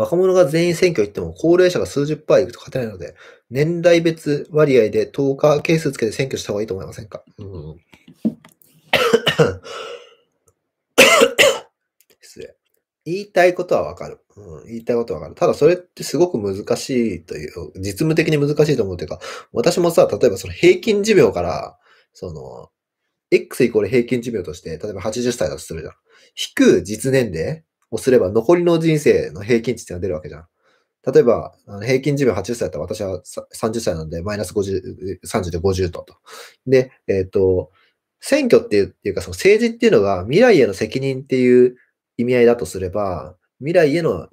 若者が全員選挙行っても高齢者が数十パーいくと勝てないので、年代別割合で10日係数つけて選挙した方がいいと思いませんか、うん、失礼。言いたいことはわかる。うん、言いたいことはわかる。ただそれってすごく難しいという、実務的に難しいと思うというか、私もさ、例えばその平均寿命から、その、X イコール平均寿命として、例えば80歳だとするじゃん。引く実年齢をすれば、残りの人生の平均値っていうのは出るわけじゃん。例えば、あの平均寿命80歳だったら私は30歳なんで、マイナス50、30で50と。で、えっ、ー、と、選挙っていう、いうかその政治っていうのが未来への責任っていう意味合いだとすれば、未来への、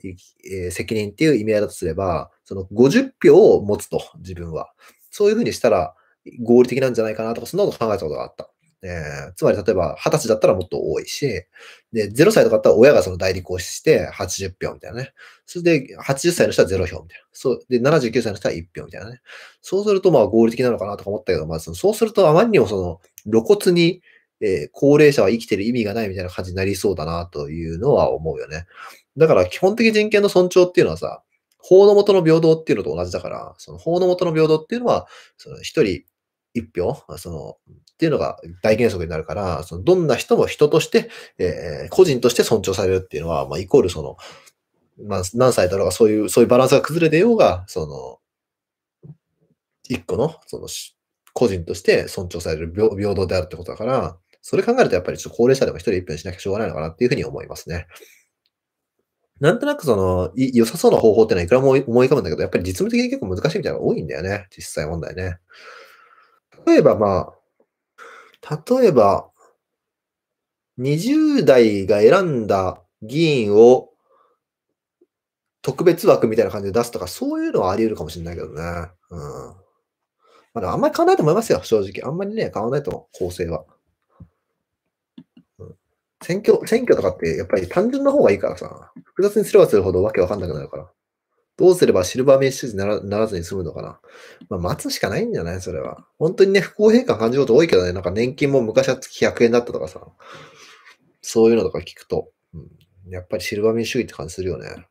え責任っていう意味合いだとすれば、その50票を持つと、自分は。そういうふうにしたら合理的なんじゃないかなとか、そんなこと考えたことがあった。えー、つまり例えば20歳だったらもっと多いし、で、0歳とかだったら親がその代理行使して80票みたいなね。それで80歳の人は0票みたいな。そう、で、79歳の人は1票みたいなね。そうするとまあ合理的なのかなとか思ったけど、まあそうするとあまりにもその露骨に、えー、高齢者は生きてる意味がないみたいな感じになりそうだなというのは思うよね。だから基本的人権の尊重っていうのはさ、法の元の平等っていうのと同じだから、その法の元の平等っていうのは、その一人一票、そのっていうのが大原則になるから、そのどんな人も人として、えー、個人として尊重されるっていうのは、まあ、イコールその、まあ、何歳だろうが、そういう、そういうバランスが崩れてようが、その、一個の、その、個人として尊重される平等であるってことだから、それ考えるとやっぱりちょっと高齢者でも一人一分しなきゃしょうがないのかなっていうふうに思いますね。なんとなくその、良さそうな方法ってのはいくらも思い浮かぶんだけど、やっぱり実務的に結構難しいみたいなのが多いんだよね。実際問題ね。例えばまあ、例えば、20代が選んだ議員を特別枠みたいな感じで出すとか、そういうのはあり得るかもしれないけどね。うん。まあ、でもあんまり変わないと思いますよ、正直。あんまりね、変わないと思う、構成は。選挙、選挙とかって、やっぱり単純な方がいいからさ、複雑にすればするほどわけわかんなくなるから。どうすればシルバーメッシュにならならずに済むのかな。まあ、待つしかないんじゃないそれは。本当にね、不公平感感じること多いけどね、なんか年金も昔は月100円だったとかさ、そういうのとか聞くと、うん、やっぱりシルバーメッシュ主義って感じするよね。